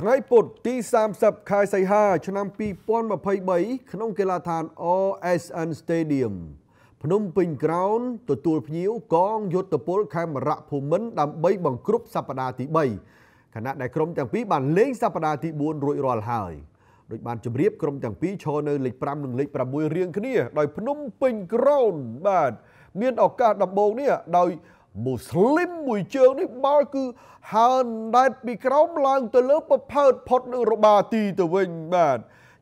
ថ្ងៃពុធទី30ខែសីហា ឆ្នាំ2023ក្នុងកីឡដ្ឋាន OSN Stadium ភ្នំពេញក្រោនទទួលភ្ញៀវកងយុទ្ធពលខេមរៈភូមិន្ទដើម្បីបង្ក្រប់សប្តាហ៍ទី3ខណៈដែលក្រុមទាំងពីរបានលេងសប្តាហ៍ទី4រួចរាល់ហើយដោយបានជម្រាបក្រុមទាំងពីរឈរនៅលេខ5និងលេខ6រៀងគ្នាដោយភ្នំពេញក្រោនបាទមានឱកាសដំបូងនេះដោយមូស្លីមមួយជើងនេះបាល់គឺហើរដែតពីក្រោមឡើងទៅលើប្រផើតផុតនឹងរបាទីទៅវិញបាទ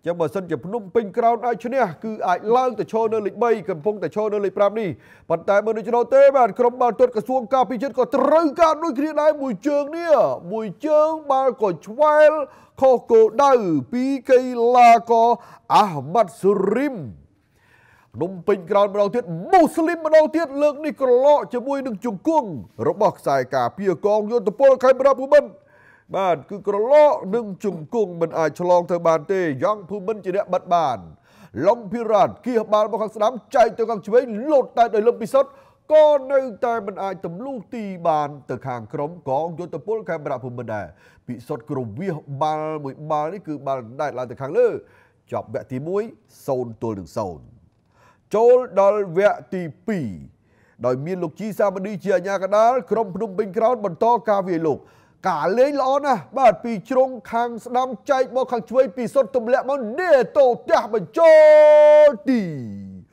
ចាំបើសិនជាភ្នំពេញក្រោនអាចឈ្នះគឺអាចឡើងទៅឈរនៅលេខ3កំពុងតែឈរនៅលេខ5នេះប៉ុន្តែមើលដូច្នោះទេបាទក្រុមបាល់ទាត់ក្រសួងការពារជាតិក៏ត្រូវការដូចគ្នាដែរមួយជើងនេះមួយជើងបាល់ក៏ឆ្វែលខុសគោលដៅពីកីឡាករអាហ្មាត់ស៊ូរីមភ្នំពេញក្រោនម្ដងទៀតមូស្លីមម្ដងទៀតលើកនេះក្រឡកជាមួយនឹងជង្គង់របស់ខ្សែការពារកងយោធពលខេមរៈភូមិន្ទបាទគឺក្រឡកនឹងជង្គង់មិនអាចឆ្លងទៅបានទេយ៉ាងភូមិន្ទជាអ្នកបិទបានឡុងភិរ៉ាតគៀសបាល់មកខាងស្ដាំចែកទៅខាងឆ្វេងលោតតែដោយលំពិសុទ្ធក៏នៅតែមិនអាចទម្លុះទីបានទៅខាងក្រុមកងយុទ្ធពលខេមរៈភូមិន្ទដែរពិសុទ្ធគ្រវាសបាល់មួយបាល់នេះគឺបាល់ដែតឡើងទៅខាងលើចប់វគ្គទី1 0ទល់នឹង0ចូលដល់វគ្គទី2ដោយមានលោកជីសាមឌីជាអាជ្ញាកណ្ដាលក្រុមភ្នំពេញក្រោន បន្តការវាយលោក ការលេងល្អណាស់បាទពីជ្រុងខាងស្ដាំចែកមកខាងឆ្វេងពីសុទ្ធទម្លាក់មកនេតោផ្ទះបញ្ចូលទី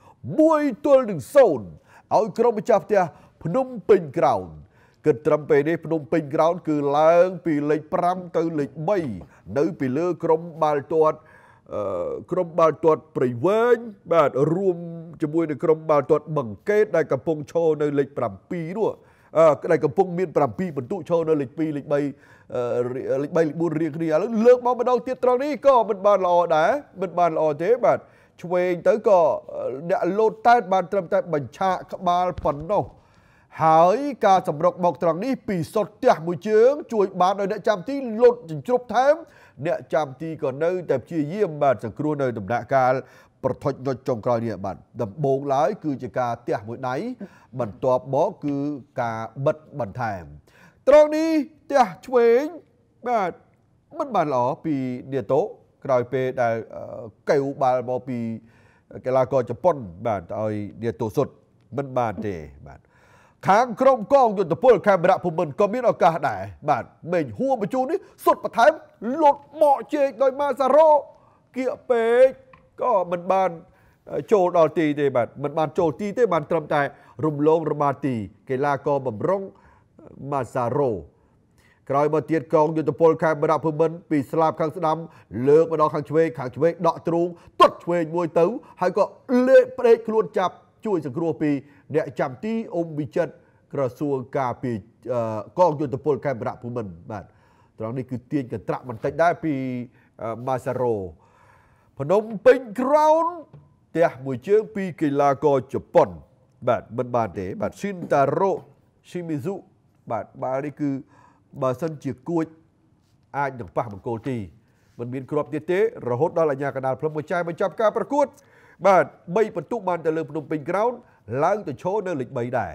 1ទល់នឹង0ឲ្យក្រុមម្ចាស់ផ្ទះភ្នំពេញក្រោនគិតត្រឹមពេលនេះភ្នំពេញក្រោន គឺឡើង ពីលេខ5ទៅលេខ3នៅពីលើក្រុមបាល់ទាត់ក្រុមបាល់ទាត់ព្រៃវែងបាទរួមជាមួយនឹងក្រុមបាល់ទាត់ បង្កេតដែលកំពុងឈរនៅលេខ7នោះអឺដែលកំពុងមាន7ពិន្ទុឈរនៅលេខ2លេខ3លេខ3លេខ4រៀងគ្នាឥឡូវលើកមកម្ដងទៀតត្រង់នេះក៏មិនបានល្អដែរមិនបានល្អទេបាទឆ្វេងទៅក៏អ្នកលោតតែតបានត្រឹមតែបញ្ឆាក្បាលប៉ុណ្ណោះហើយការសម្រុកមកត្រង់នេះពីសុតផ្ទះមួយជើងជួយ បានឲ្យអ្នកចាំទីលុតជញ្ជ្រប់ថែមអ្នកចាំទីក៏នៅតែព្យាយាមបាទសង្គ្រោះនៅដំណាក់កាលប្រថុចដូចចុងក្រោយនេះបាទដំបូងឡើយគឺជាការទះមួយដៃបន្ទាប់មកគឺការបិទបន្ថែមត្រង់នេះទះឆ្វេងបាទមិនបានល្អពីឌីតូក្រោយពេលដែលកែវបាល់មកពីកីឡាករជប៉ុនបាទឲ្យឌីតូសុទ្ធមិនបានទេ បាទខាងក្រុមកងយុទ្ធពលខេមរៈភូមិន្ទក៏មានឱកាសដែរបាទមេញហួរបញ្ជូននេះសុទ្ធបន្ថែមលុតបកជែកដោយម៉ាសារ៉ូគៀកពេកក៏មិនបានចូលដល់ទីទេបាទមិនបាន ចូលទីទេ បាន ត្រឹមតែរំលងរបាទីកីឡាករបំរុងម៉ាសារ៉ូក្រោយមកទៀតកងយុទ្ធពលខេមរៈភូមិន្ទពីស្លាបខាងស្ដាំ លើកម្ដងខាងឆ្វេងខាងឆ្វេងដកទ្រូងទុតឆ្វេងមួយទៅហើយក៏លេបផ្ដេកខ្លួនចាប់ជួយសង្គ្រោះពី អ្នកចាំទីអ៊ំវិចិត្រក្រសួងការពីកងយុទ្ធពលខេមរៈភូមិន្ទបាទត្រង់នេះគឺទាញកន្ត្រាក់បន្តិចដែរពីម៉ាសារ៉ូភ្នំពេញក្រោនផ្ទះមួយជើងពីកីឡាករជប៉ុនបាទមិនបានទេបាទស៊ីនតារ៉ូឈីមីស៊ូបាទបាល់នេះគឺបើសិនជាគួច អាចនឹងប៉ះបង្គោលទីមិនមានគ្រាប់ទៀតទេរហូតដល់អាញាកណ្ដាលភ្លឹងមួយចែបញ្ចប់ការប្រកួតបាទ3ពិន្ទុបានទៅលើភ្នំពេញក្រោនឡើងទៅឈរនៅលេខ3ដែរ